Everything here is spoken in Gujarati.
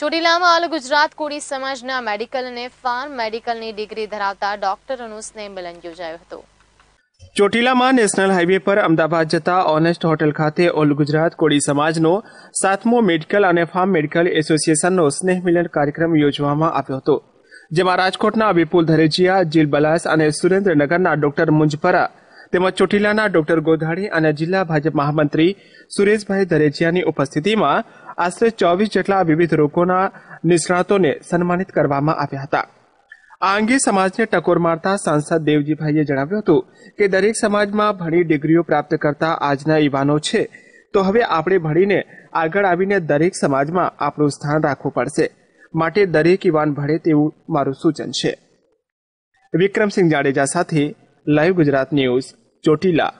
ચોટીલામાં હાલ ગુજરાત કોળી સમાજના મેડિકલ અને ફાર્મ મેડિકલની ડિગ્રી ધરાવતા ડોક્ટરોનું સ્નેહમિલન યોજાયું હતું ચોટીલામાં નેશનલ હાઈવે પર અમદાવાદ જતા ઓનેસ્ટ હોટેલ ખાતે ઓલ ગુજરાત કોળી સમાજનો સાતમો મેડિકલ અને ફાર્મ મેડિકલ એસોસિએશનનો સ્નેહ મિલન કાર્યક્રમ યોજવામાં આવ્યો હતો જેમાં રાજકોટના વિપુલ ધરેજીયા જીલ બલાસ અને સુરેન્દ્રનગરના ડોક્ટર મુંજપરા તેમજ ચોટીલાના ડોક્ટર ગોધાણી અને જિલ્લા ભાજપ મહામંત્રી સુરેશભાઈ દરેજિયાની ઉપસ્થિતિમાં આશરે ચોવીસ જેટલા વિવિધ રોગોના નિષ્ણાતોને સન્માનિત કરવામાં આવ્યા હતા આ અંગે સમાજને ટકોર મારતા સાંસદ દેવજીભાઈએ જણાવ્યું હતું કે દરેક સમાજમાં ભણી ડિગ્રીઓ પ્રાપ્ત કરતા આજના યુવાનો છે તો હવે આપણે ભણીને આગળ આવીને દરેક સમાજમાં આપણું સ્થાન રાખવું પડશે માટે દરેક યુવાન ભળે તેવું મારું સૂચન છે વિક્રમસિંહ જાડેજા સાથે લાઈવ ગુજરાત ન્યૂઝ ચોટીલા